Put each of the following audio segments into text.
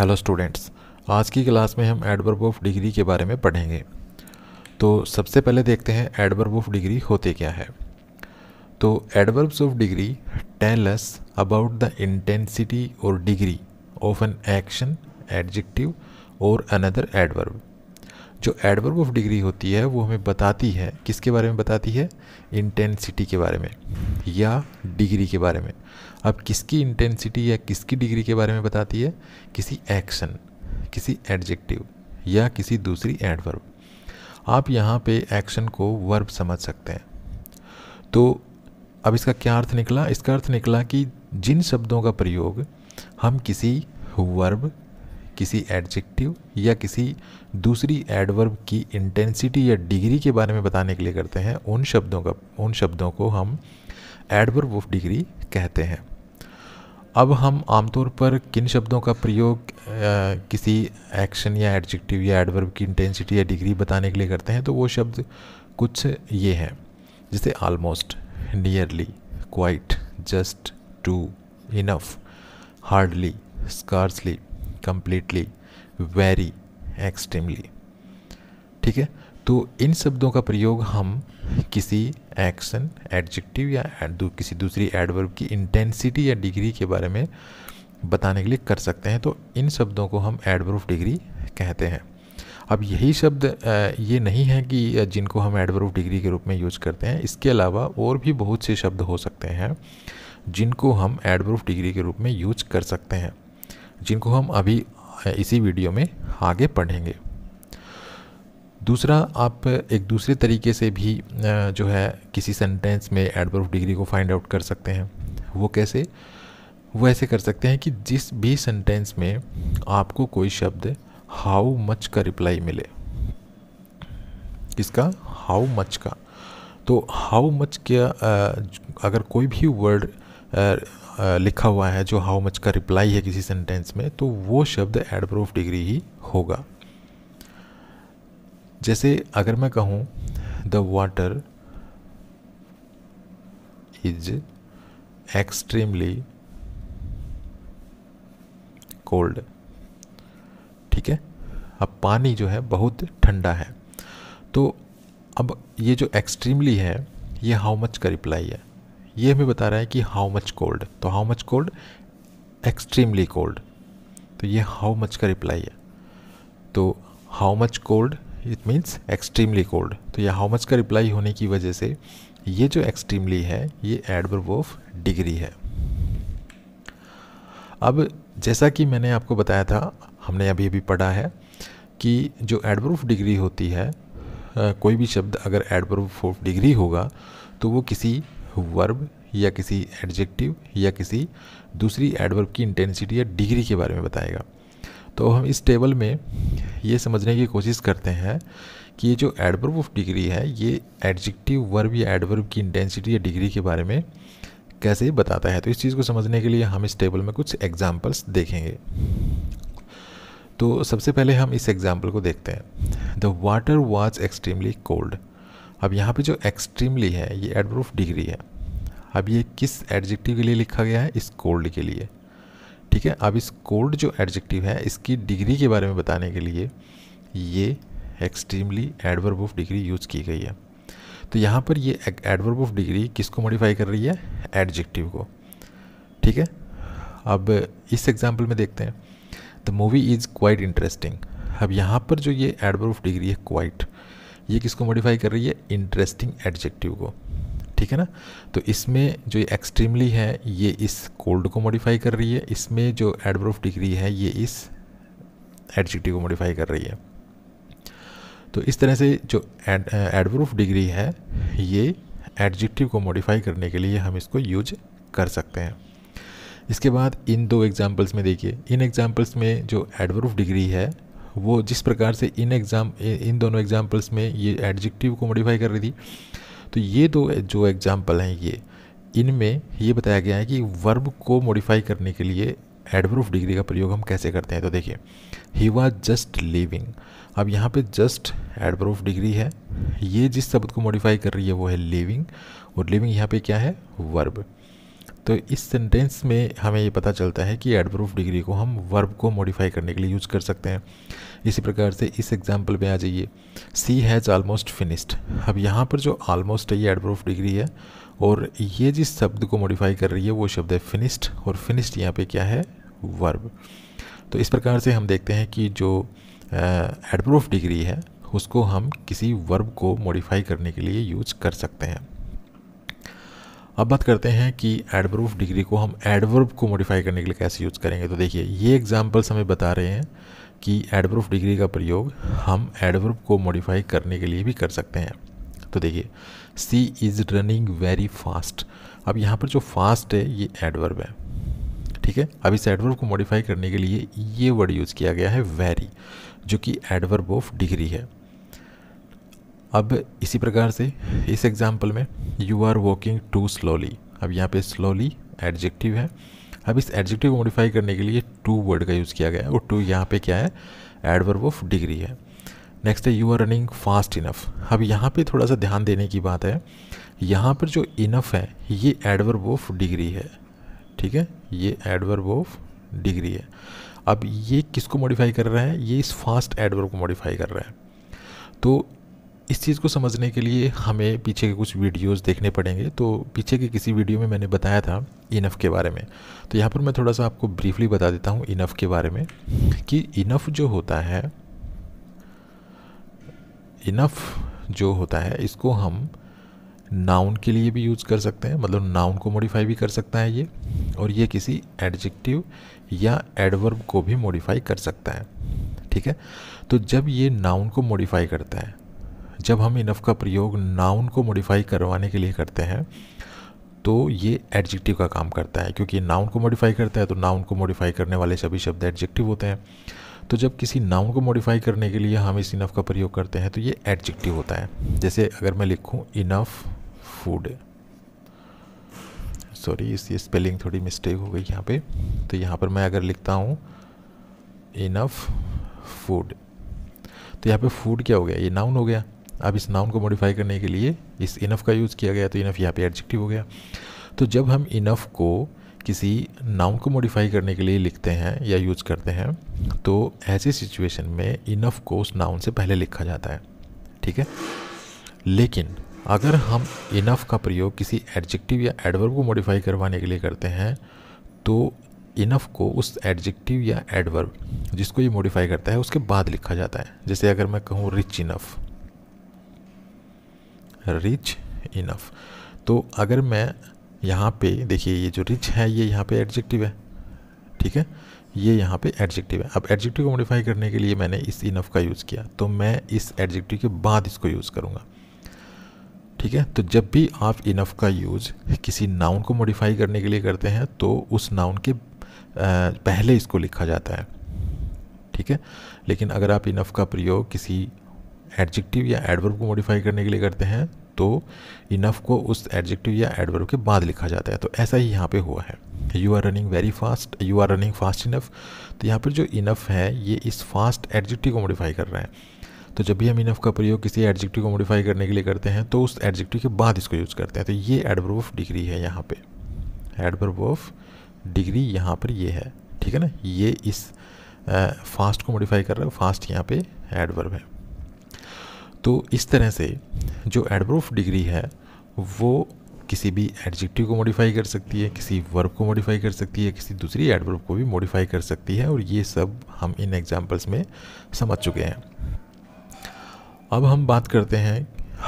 hello students आज की class में हम एडवर्ब ऑफ डिग्री के बारे में पढ़ेंगे तो सबसे पहले देखते हैं एडवर्ब ऑफ डिग्री होते क्या है तो adverbs of degree tell us about the intensity और degree of an action adjective और अनदर एडवर्ब जो एडवर्ब ऑफ डिग्री होती है वो हमें बताती है किसके बारे में बताती है इंटेंसिटी के बारे में या डिग्री के बारे में अब किसकी इंटेंसिटी या किसकी डिग्री के बारे में बताती है किसी एक्शन किसी एडजेक्टिव या किसी दूसरी एडवर्ब आप यहाँ पे एक्शन को वर्ब समझ सकते हैं तो अब इसका क्या अर्थ निकला इसका अर्थ निकला कि जिन शब्दों का प्रयोग हम किसी वर्ब किसी एडजेक्टिव या किसी दूसरी एडवर्ब की इंटेंसिटी या डिग्री के बारे में बताने के लिए करते हैं उन शब्दों का उन शब्दों को हम एडवर्ब ऑफ डिग्री कहते हैं अब हम आमतौर पर किन शब्दों का प्रयोग किसी एक्शन या एडजेक्टिव या एडवर्ब की इंटेंसिटी या डिग्री बताने के लिए करते हैं तो वो शब्द कुछ ये हैं जैसे almost nearly quite just too enough hardly scarcely completely very extremely ठीक है तो इन शब्दों का प्रयोग हम किसी एक्शन एडजेक्टिव या दू, किसी दूसरी एडवर्ब की इंटेंसिटी या डिग्री के बारे में बताने के लिए कर सकते हैं तो इन शब्दों को हम एडवर्ब डिग्री कहते हैं अब यही शब्द ये नहीं है कि जिनको हम एडवर्ब डिग्री के रूप में यूज करते हैं इसके अलावा और भी बहुत से शब्द हो सकते हैं जिनको हम एडवर्ब डिग्री के रूप में यूज कर सकते हैं जिनको हम अभी इसी वीडियो में आगे पढ़ेंगे दूसरा आप एक दूसरे तरीके से भी जो है किसी सेंटेंस में एडवर्ब डिग्री को फाइंड आउट कर सकते हैं वो कैसे वो ऐसे कर सकते हैं कि जिस भी सेंटेंस में आपको कोई शब्द हाउ मच का रिप्लाई मिले किसका हाउ मच का तो हाउ मच का अगर कोई भी वर्ड लिखा हुआ है जो हाउ मच का रिप्लाई है किसी सेंटेंस में तो वो शब्द एडप्रूफ डिग्री ही होगा जैसे अगर मैं कहूँ the water is extremely cold ठीक है अब पानी जो है बहुत ठंडा है तो अब ये जो एक्सट्रीमली है ये हाउ मच का रिप्लाई है ये हमें बता रहा है कि हाउ मच कोल्ड तो how much cold extremely cold तो ये हाउ मच का रिप्लाई है तो how much cold it means extremely cold तो ये हाउ मच का रिप्लाई होने की वजह से ये जो एक्सट्रीमली है ये एडवर्ब ऑफ डिग्री है अब जैसा कि मैंने आपको बताया था हमने अभी अभी पढ़ा है कि जो एडवर्ब ऑफ डिग्री होती है कोई भी शब्द अगर एडवर्ब ऑफ डिग्री होगा तो वो किसी वर्ब या किसी एडजेक्टिव या किसी दूसरी एडवर्ब की इंटेंसिटी या डिग्री के बारे में बताएगा तो हम इस टेबल में ये समझने की कोशिश करते हैं कि ये जो एडवर्ब ऑफ डिग्री है ये एडजेक्टिव वर्ब या एडवर्ब की इंटेंसिटी या डिग्री के बारे में कैसे बताता है तो इस चीज़ को समझने के लिए हम इस टेबल में कुछ एग्जाम्पल्स देखेंगे तो सबसे पहले हम इस एग्ज़ाम्पल को देखते हैं the water was extremely cold अब यहाँ पे जो एक्सट्रीमली है ये ऑफ डिग्री है अब ये किस एडजेक्टिव के लिए लिखा गया है इस कोल्ड के लिए ठीक है अब इस कोल्ड जो एडजेक्टिव है इसकी डिग्री के बारे में बताने के लिए ये extremely adverb of degree use की गई है तो यहाँ पर ये एडवर्ब ऑफ डिग्री किसको मॉडिफाई कर रही है एडजेक्टिव को ठीक है अब इस एग्जाम्पल में देखते हैं the movie is quite interesting अब यहाँ पर जो ये एडवर्ब ऑफ डिग्री है क्वाइट ये किसको मॉडिफाई कर रही है इंटरेस्टिंग एडजेक्टिव को ठीक है ना तो इसमें जो एक्सट्रीमली है ये इस कोल्ड को मॉडिफाई कर रही है इसमें जो एडवर्व डिग्री है ये इस एडजेक्टिव को मॉडिफाई कर रही है तो इस तरह से जो एडवर्व डिग्री है ये एडजेक्टिव को मॉडिफाई करने के लिए हम इसको यूज कर सकते हैं इसके बाद इन दो एग्जाम्पल्स में देखिए इन एग्जाम्पल्स में जो एडवर्व डिग्री है वो जिस प्रकार से इन एग्ज़ाम इन दोनों एग्जाम्पल्स में ये एडजेक्टिव को मॉडिफाई कर रही थी तो ये दो जो एग्ज़ाम्पल हैं ये इनमें ये बताया गया है कि वर्ब को मॉडिफाई करने के लिए एडवर्ब डिग्री का प्रयोग हम कैसे करते हैं तो देखिए ही वॉज जस्ट लिविंग अब यहाँ पे जस्ट एडवर्ब डिग्री है ये जिस शब्द को मॉडिफाई कर रही है वो है लिविंग और लिविंग यहाँ पे क्या है वर्ब तो इस सेंटेंस में हमें ये पता चलता है कि एडवर्ब डिग्री को हम वर्ब को मॉडिफाई करने के लिए यूज़ कर सकते हैं इसी प्रकार से इस एग्जाम्पल पे आ जाइए सी हैज़ ऑलमोस्ट फिनिश्ड अब यहाँ पर जो ऑलमोस्ट है ये एडप्रूफ डिग्री है और ये जिस शब्द को मॉडिफाई कर रही है वो शब्द है फिनिश्ड और फिनिश्ड यहाँ पे क्या है वर्ब तो इस प्रकार से हम देखते हैं कि जो एडप्रूफ डिग्री है उसको हम किसी वर्ब को मॉडिफाई करने के लिए यूज कर सकते हैं अब बात करते हैं कि एडवर्ब डिग्री को हम एडवर्ब को मॉडिफाई करने के लिए कैसे यूज़ करेंगे तो देखिए ये एग्जांपल्स हमें बता रहे हैं कि एडवर्फ डिग्री का प्रयोग हम एडवर्ब को मॉडिफाई करने के लिए भी कर सकते हैं तो देखिए she is running very fast अब यहाँ पर जो फास्ट है ये एडवर्ब है ठीक है अब इस एडवर्ब को मॉडिफाई करने के लिए ये वर्ड यूज़ किया गया है वेरी जो कि एडवर्ब ऑफ डिग्री है अब इसी प्रकार से इस एग्ज़ाम्पल में you are walking too slowly अब यहाँ पे स्लोली एडजेक्टिव है अब इस एडजेक्टिव मॉडिफाई करने के लिए टू वर्ड का यूज़ किया गया है और टू यहाँ पे क्या है एडवर्ब ऑफ डिग्री है नेक्स्ट है you are running fast enough अब यहाँ पे थोड़ा सा ध्यान देने की बात है यहाँ पर जो इनफ है ये एडवर्ब ऑफ डिग्री है ठीक है ये एडवर्ब ऑफ डिग्री है अब ये किसको मॉडिफाई कर रहा है ये इस फास्ट एडवर्ब को मॉडिफाई कर रहा है तो इस चीज़ को समझने के लिए हमें पीछे के कुछ वीडियोस देखने पड़ेंगे तो पीछे के किसी वीडियो में मैंने बताया था इनफ के बारे में तो यहाँ पर मैं थोड़ा सा आपको ब्रीफली बता देता हूँ इनफ के बारे में कि इनफ जो होता है इनफ जो होता है इसको हम नाउन के लिए भी यूज़ कर सकते हैं मतलब नाउन को मॉडिफाई भी कर सकता है ये और ये किसी एडजेक्टिव या एडवर्ब को भी मॉडिफाई कर सकता है ठीक है तो जब ये नाउन को मॉडिफाई करता है जब हम इनफ का प्रयोग नाउन को मॉडिफाई करवाने के लिए करते हैं तो ये एडजेक्टिव का काम करता है क्योंकि नाउन को मॉडिफाई करता है तो नाउन को मॉडिफाई करने वाले सभी शब्द एडजेक्टिव होते हैं तो जब किसी नाउन को मॉडिफाई करने के लिए हम इस इनफ का प्रयोग करते हैं तो ये एडजेक्टिव होता है जैसे अगर मैं लिखूँ इनफ फूड सॉरी इसकी स्पेलिंग थोड़ी मिस्टेक हो गई यहाँ पे तो यहाँ पर मैं अगर लिखता हूँ इनफ फूड तो यहाँ पे फूड क्या हो गया ये नाउन हो गया अब इस नाउन को मॉडिफाई करने के लिए इस इनफ का यूज़ किया गया तो इनफ यहाँ पे एडजेक्टिव हो गया तो जब हम इनफ को किसी नाउन को मॉडिफाई करने के लिए लिखते हैं या यूज़ करते हैं तो ऐसी सिचुएशन में इनफ को उस नाउन से पहले लिखा जाता है ठीक है लेकिन अगर हम इनफ का प्रयोग किसी एडजेक्टिव या एडवर्ब को मॉडिफाई करवाने के लिए करते हैं तो इनफ को उस एडजेक्टिव या एडवर्ब जिसको ये मॉडिफाई करता है उसके बाद लिखा जाता है जैसे अगर मैं कहूँ रिच इनफ़ रिच इनफ तो अगर मैं यहाँ पे देखिए ये जो रिच है ये यहाँ पे एडजेक्टिव है ठीक है ये यहाँ पे एडजेक्टिव है अब एडजेक्टिव को मॉडिफाई करने के लिए मैंने इस इनफ का यूज़ किया तो मैं इस एडजेक्टिव के बाद इसको यूज़ करूँगा ठीक है तो जब भी आप इनफ का यूज़ किसी नाउन को मॉडिफाई करने के लिए करते हैं तो उस नाउन के पहले इसको लिखा जाता है ठीक है लेकिन अगर आप इनफ का प्रयोग किसी एडजेक्टिव या एडवर्ब को मॉडिफाई करने के लिए करते हैं तो इनफ को उस एडजेक्टिव या एडवर्ब के बाद लिखा जाता है तो ऐसा ही यहाँ पे हुआ है you are running very fast you are running fast enough तो यहाँ पर जो इनफ है ये इस फास्ट एडजेक्टिव को मॉडिफाई कर रहा है तो जब भी हम इनफ का प्रयोग किसी एडजेक्टिव को मॉडिफाई करने के लिए करते हैं तो उस एडजेक्टिव के बाद इसको यूज़ करते हैं तो ये एडवर्ब ऑफ डिग्री है यहाँ पे एडवर्ब ऑफ डिग्री यहाँ पर ये है ठीक है ना ये इस फास्ट को मॉडिफाई कर रहा है फास्ट यहाँ पे एडवर्ब है तो इस तरह से जो एडप्रूफ डिग्री है वो किसी भी एडजेक्टिव को मॉडिफाई कर सकती है किसी वर्ब को मॉडिफाई कर सकती है किसी दूसरी एडवर्ब को भी मॉडिफाई कर सकती है और ये सब हम इन एग्जाम्पल्स में समझ चुके हैं अब हम बात करते हैं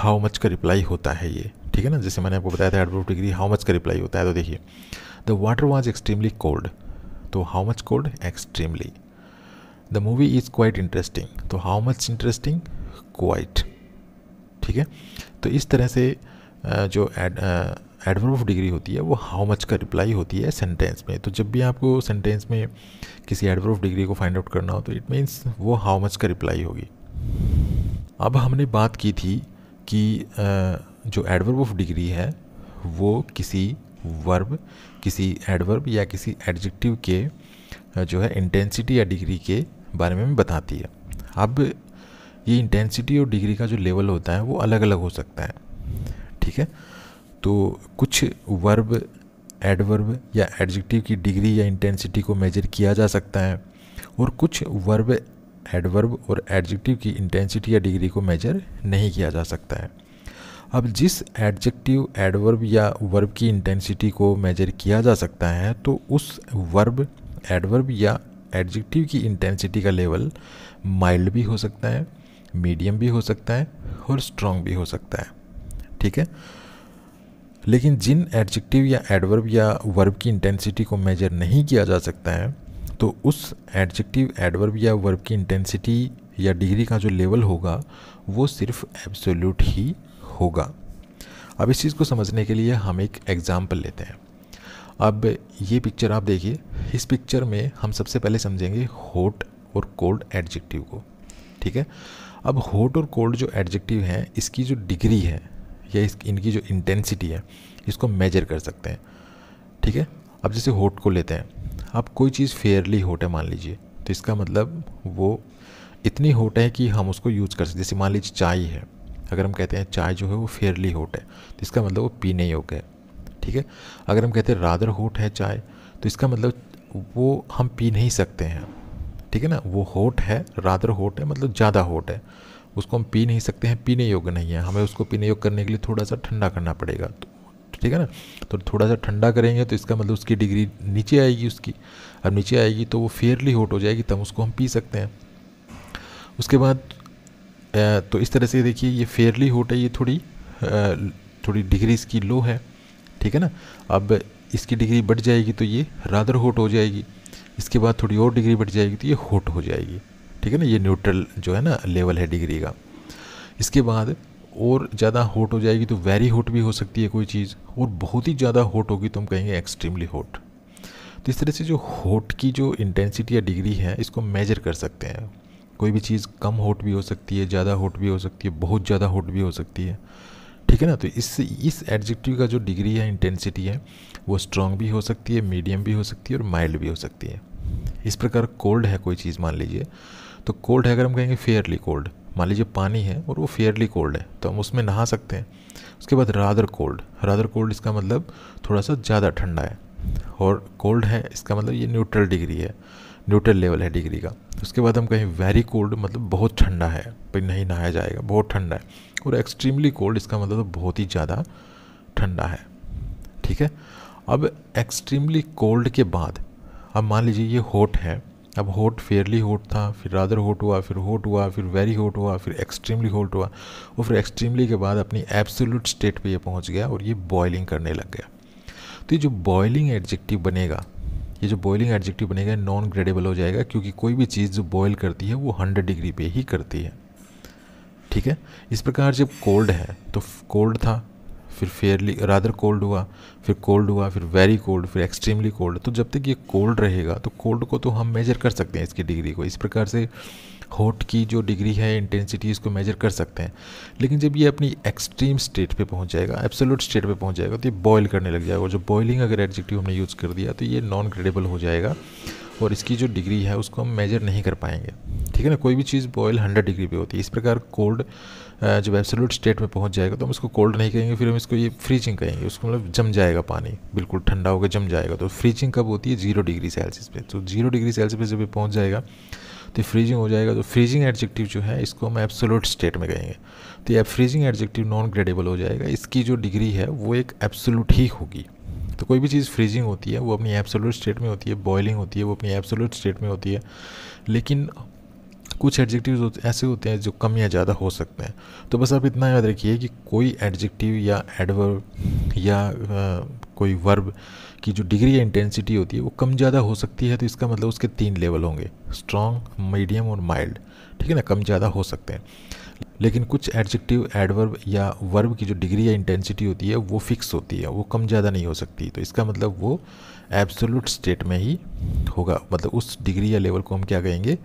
हाउ मच का रिप्लाई होता है ये ठीक है ना जैसे मैंने आपको बताया था एडवर्ब डिग्री हाउ मच का रिप्लाई होता है तो देखिए the water was extremely cold तो how much cold extremely the movie is quite interesting तो हाउ मच इंटरेस्टिंग क्वाइट ठीक है तो इस तरह से जो एड एडवर्ब ऑफ डिग्री होती है वो हाउ मच का रिप्लाई होती है सेंटेंस में तो जब भी आपको सेंटेंस में किसी एडवर्ब ऑफ डिग्री को फाइंड आउट करना हो तो इट मीन्स वो हाउ मच का रिप्लाई होगी अब हमने बात की थी कि जो एडवर्ब ऑफ डिग्री है वो किसी वर्ब किसी एडवर्ब या किसी एडजेक्टिव के जो है इंटेंसिटी या डिग्री के बारे में बताती है अब ये इंटेंसिटी और डिग्री का जो लेवल होता है वो अलग अलग हो सकता है ठीक है तो कुछ वर्ब एडवर्ब या एडजेक्टिव की डिग्री या इंटेंसिटी को मेजर किया जा सकता है और कुछ वर्ब एडवर्ब और एडजेक्टिव की इंटेंसिटी या डिग्री को मेजर नहीं किया जा सकता है अब जिस एडजेक्टिव एडवर्ब या वर्ब की इंटेंसिटी को मेजर किया जा सकता है तो उस वर्ब एडवर्ब या एडजेक्टिव की इंटेंसिटी का लेवल माइल्ड भी हो सकता है मीडियम भी हो सकता है और स्ट्रॉन्ग भी हो सकता है ठीक है लेकिन जिन एडजेक्टिव या एडवर्ब या वर्ब की इंटेंसिटी को मेजर नहीं किया जा सकता है तो उस एडजेक्टिव एडवर्ब या वर्ब की इंटेंसिटी या डिग्री का जो लेवल होगा वो सिर्फ एब्सोल्यूट ही होगा अब इस चीज़ को समझने के लिए हम एक एग्ज़ाम्पल लेते हैं अब ये पिक्चर आप देखिए इस पिक्चर में हम सबसे पहले समझेंगे हॉट और कोल्ड एडजेक्टिव को ठीक है अब हॉट और कोल्ड जो एडजेक्टिव है इसकी जो डिग्री है या इस इनकी जो इंटेंसिटी है इसको मेजर कर सकते हैं ठीक है अब जैसे हॉट को लेते हैं अब कोई चीज़ फेयरली हॉट है मान लीजिए तो इसका मतलब वो इतनी हॉट है कि हम उसको यूज़ कर सकते जैसे मान लीजिए चाय है अगर हम कहते हैं चाय जो है वो फेयरली हॉट है तो इसका मतलब वो पीने योग्य है ठीक है अगर हम कहते हैं रादर हॉट है चाय तो इसका मतलब वो हम पी नहीं सकते हैं ठीक है ना वो होट है रादर होट है मतलब ज़्यादा होट है उसको हम पी नहीं सकते हैं पीने योग्य नहीं है हमें उसको पीने योग्य करने के लिए थोड़ा सा ठंडा करना पड़ेगा तो ठीक है ना तो थोड़ा सा ठंडा करेंगे तो इसका मतलब उसकी डिग्री नीचे आएगी उसकी अब नीचे आएगी तो वो फेयरली होट हो जाएगी तब उसको हम पी सकते हैं उसके बाद तो इस तरह से देखिए ये फेयरली होट है ये थोड़ी थोड़ी डिग्री इसकी लो है ठीक है ना अब इसकी डिग्री बढ़ जाएगी तो ये रादर होट हो जाएगी इसके बाद थोड़ी और डिग्री बढ़ जाएगी तो ये हॉट हो जाएगी ठीक है ना ये न्यूट्रल जो है ना लेवल है डिग्री का इसके बाद और ज़्यादा हॉट हो जाएगी तो वेरी हॉट भी हो सकती है कोई चीज़ और बहुत ही ज़्यादा हॉट होगी तो हम कहेंगे एक्सट्रीमली हॉट तो इस तरह से जो हॉट की जो इंटेंसिटी या डिग्री है इसको मेजर कर सकते हैं कोई भी चीज़ कम हॉट भी हो सकती है ज़्यादा हॉट भी हो सकती है बहुत ज़्यादा हॉट भी हो सकती है ठीक है ना तो इस इस एडजेक्टिव का जो डिग्री या इंटेंसिटी है वो स्ट्रॉन्ग भी हो सकती है मीडियम भी हो सकती है और माइल्ड भी हो सकती है इस प्रकार कोल्ड है कोई चीज़ मान लीजिए तो कोल्ड है अगर हम कहेंगे फेयरली कोल्ड मान लीजिए पानी है और वो फेयरली कोल्ड है तो हम उसमें नहा सकते हैं उसके बाद रादर कोल्ड रादर कोल्ड इसका मतलब थोड़ा सा ज़्यादा ठंडा है और कोल्ड है इसका मतलब ये न्यूट्रल डिग्री है न्यूट्रल लेवल है डिग्री का उसके बाद हम कहीं वेरी कोल्ड मतलब बहुत ठंडा है भाई नहीं नहाया जाएगा बहुत ठंडा है और एक्सट्रीमली कोल्ड इसका मतलब तो बहुत ही ज़्यादा ठंडा है ठीक है अब एक्सट्रीमली कोल्ड के बाद अब मान लीजिए ये हॉट है अब हॉट फेयरली हॉट था फिर रादर हॉट हुआ फिर हॉट हुआ फिर वेरी हॉट हुआ फिर एक्सट्रीमली हॉट हुआ और फिर एक्सट्रीमली के बाद अपनी एब्सोल्यूट स्टेट पे ये पहुंच गया और ये बॉयलिंग करने लग गया तो ये जो बॉयलिंग एडजेक्टिव बनेगा ये जो बॉयलिंग एडजेक्टिव बनेगा नॉन ग्रेडेबल हो जाएगा क्योंकि कोई भी चीज़ जो बॉयल करती है वो हंड्रेड डिग्री पे ही करती है ठीक है इस प्रकार जब कोल्ड है तो कोल्ड था फिर फेयरली रादर कोल्ड हुआ फिर कोल्ड हुआ फिर वेरी कोल्ड फिर एक्सट्रीमली कोल्ड तो जब तक ये कोल्ड रहेगा तो कोल्ड को तो हम मेजर कर सकते हैं इसकी डिग्री को इस प्रकार से हॉट की जो डिग्री है इंटेंसिटी इसको मेजर कर सकते हैं लेकिन जब ये अपनी एक्सट्रीम स्टेट पे पहुंच जाएगा एब्सोल्यूट स्टेट पे पहुंच जाएगा तो ये बॉयल करने लग जाएगा जो बॉयलिंग अगर एडजेक्टिव हमने यूज़ कर दिया तो ये नॉन ग्रेडेबल हो जाएगा और इसकी जो डिग्री है उसको हम मेजर नहीं कर पाएंगे ठीक है ना कोई भी चीज़ बॉयल हंड्रेड डिग्री पर होती है इस प्रकार कोल्ड जब एब्सोलूट स्टेट में पहुंच जाएगा तो हम इसको कोल्ड नहीं कहेंगे फिर हम इसको ये फ्रीजिंग कहेंगे उसको मतलब जम जाएगा पानी बिल्कुल ठंडा होकर जम जाएगा तो फ्रीजिंग कब होती है जीरो डिग्री सेल्सियस पे तो जीरो डिग्री सेल्सियस पे जब ये पहुँच जाएगा तो फ्रीजिंग हो जाएगा तो फ्रीजिंग एडजेक्टिव जो है इसको हम एब्सोलूट स्टेट में कहेंगे तो ये फ्रीजिंग एडजेक्टिव नॉन ग्रेडेबल हो जाएगा इसकी जो डिग्री है वो एक एब्सोलूट ही होगी तो कोई भी चीज़ फ्रीजिंग होती है वो अपनी एब्सोलूट स्टेट में होती है बॉइलिंग होती है वो अपनी एब्सोलूट स्टेट में होती है लेकिन कुछ एडजेक्टिव ऐसे होते हैं जो कम या ज़्यादा हो सकते हैं तो बस आप इतना याद रखिए कि कोई एडजेक्टिव या एडवर्ब या आ, कोई वर्ब की जो डिग्री या इंटेंसिटी होती है वो कम ज़्यादा हो सकती है तो इसका मतलब उसके तीन लेवल होंगे स्ट्रॉन्ग मीडियम और माइल्ड ठीक है ना कम ज़्यादा हो सकते हैं लेकिन कुछ एडजेक्टिव एडवर्ब या वर्ब की जो डिग्री या इंटेंसिटी होती है वो फिक्स होती है वो कम ज़्यादा नहीं हो सकती तो इसका मतलब वो एब्सोलूट स्टेट में ही होगा मतलब उस डिग्री या लेवल को हम क्या कहेंगे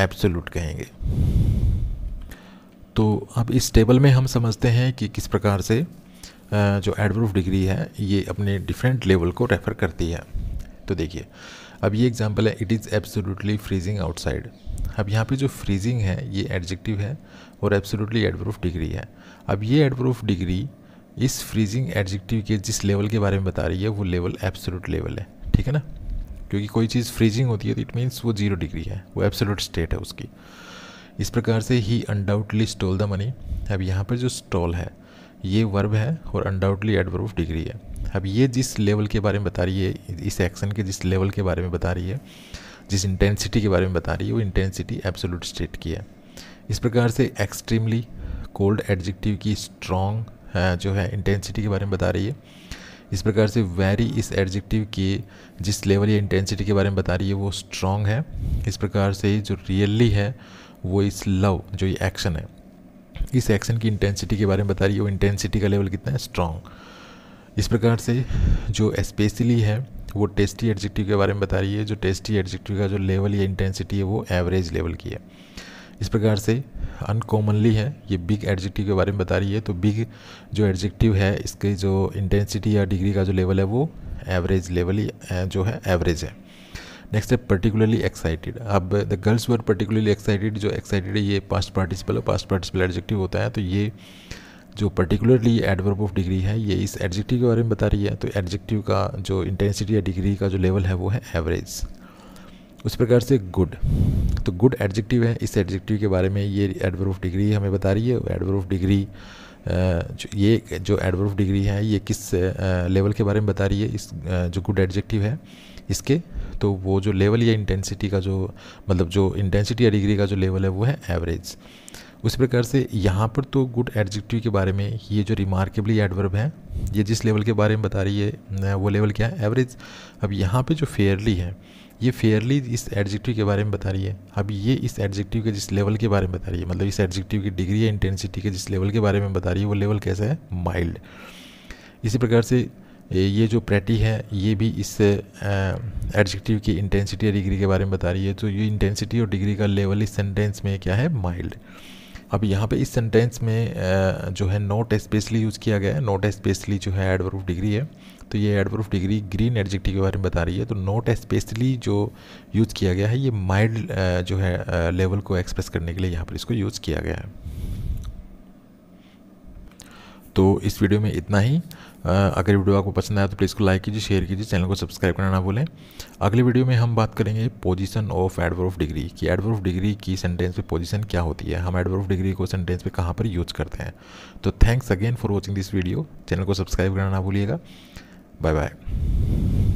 एब्सोलूट कहेंगे तो अब इस टेबल में हम समझते हैं कि किस प्रकार से जो एडवर्फ डिग्री है ये अपने डिफरेंट लेवल को रेफ़र करती है तो देखिए अब ये एग्जांपल है it is absolutely freezing outside अब यहाँ पे जो फ्रीजिंग है ये एडजेक्टिव है और एब्सोल्युटली एडप्रूफ डिग्री है अब ये एडप्रूफ डिग्री इस फ्रीजिंग एडजेक्टिव के जिस लेवल के बारे में बता रही है वो लेवल एब्सोल्यूट लेवल है ठीक है ना क्योंकि कोई चीज़ फ्रीजिंग होती है तो इट मीन्स वो जीरो डिग्री है वो एब्सोलूट स्टेट है उसकी इस प्रकार से ही अनडाउटली स्टोल द मनी अब यहाँ पर जो स्टॉल है ये वर्ब है और अनडाउटली एडवर्ब ऑफ डिग्री है अब ये जिस लेवल के बारे में बता रही है इस एक्शन के जिस लेवल के बारे में बता रही है जिस इंटेंसिटी के बारे में बता रही है वो इंटेंसिटी एब्सोलूट स्टेट की है इस प्रकार से एक्सट्रीमली कोल्ड एडजेक्टिव की स्ट्रॉन्ग जो है इंटेंसिटी के बारे में बता रही है इस प्रकार से वेरी इस एडजेक्टिव की जिस लेवल या इंटेंसिटी के बारे में बता रही है वो स्ट्रॉन्ग है इस प्रकार से जो रियली है वो इस लव जो ये एक्शन है इस एक्शन की इंटेंसिटी के बारे में बता रही है वो इंटेंसिटी का लेवल कितना है स्ट्रॉन्ग इस प्रकार से जो स्पेशली है वो टेस्टी एडजेक्टिव के बारे में बता रही है जो टेस्टी एडजेक्टिव का जो लेवल या इंटेंसिटी है वो एवरेज लेवल की है इस प्रकार से अनकॉमनली है ये बिग एडजेक्टिव के बारे में बता रही है तो बिग जो एडजेक्टिव है इसके जो इंटेंसिटी या डिग्री का जो लेवल है वो एवरेज लेवल ही जो है एवरेज है नेक्स्ट है पर्टिकुलरली एक्साइटेड अब the girls were particularly excited जो एक्साइटेड है ये पास्ट पार्टिसिपल और पास्ट पार्टिसिपल एडजेक्टिव होता है तो ये जो पर्टिकुलरली एडवर्ब ऑफ डिग्री है ये इस एडजेक्टिव के बारे में बता रही है तो एडजेक्टिव का जो इंटेंसिटी या डिग्री का जो लेवल है वो है एवरेज उस प्रकार से गुड तो गुड एडजेक्टिव है इस एडजेक्टिव के बारे में ये एडवर ऑफ डिग्री हमें बता रही है एडवर ऑफ डिग्री ये जो एडवर ऑफ डिग्री है ये किस लेवल के बारे में बता रही है इस जो गुड एडजेक्टिव है इसके तो वो जो लेवल या इंटेंसिटी का जो मतलब जो इंटेंसिटी या डिग्री का जो लेवल है वो है एवरेज उस प्रकार से यहाँ पर तो गुड एडजेक्टिव के बारे में ये जो रिमार्केबली एडवर्ब है ये जिस लेवल के बारे में बता रही है वो लेवल क्या है एवरेज अब यहाँ पे जो फेयरली है ये फेयरली इस एडजेक्टिव के बारे में बता रही है अब ये इस एडजेक्टिव के जिस लेवल के बारे में बता रही है मतलब इस एडजेक्टिव की डिग्री या इंटेंसिटी के जिस लेवल के बारे में बता रही है वो लेवल कैसा है माइल्ड इसी प्रकार से ये जो प्रैटी है ये भी इस एडजेक्टिव की इंटेंसिटी या डिग्री के बारे में बता रही है तो ये इंटेंसिटी और डिग्री का लेवल इस सेंटेंस में क्या है माइल्ड अब यहाँ पे इस सेंटेंस में जो है नोट स्पेशली यूज़ किया गया है नोट स्पेशली जो है एडवर ऑफ डिग्री है तो ये adverb of degree green adjective के बारे में बता रही है तो नोट स्पेशली जो यूज़ किया गया है ये माइल्ड जो है लेवल को एक्सप्रेस करने के लिए यहाँ पर इसको यूज़ किया गया है तो इस वीडियो में इतना ही अगर वीडियो आपको पसंद आया तो प्लीज़ को लाइक कीजिए शेयर कीजिए चैनल को सब्सक्राइब करना ना भूलें अगली वीडियो में हम बात करेंगे position of adverb of degree कि एडवर ऑफ डिग्री की सेंटेंस पे पोजीशन क्या होती है हम एडवर ऑफ डिग्री को सेंटेंस पे कहाँ पर यूज़ करते हैं तो thanks again for watching this video channel को सब्सक्राइब करना ना भूलिएगा बाय बाय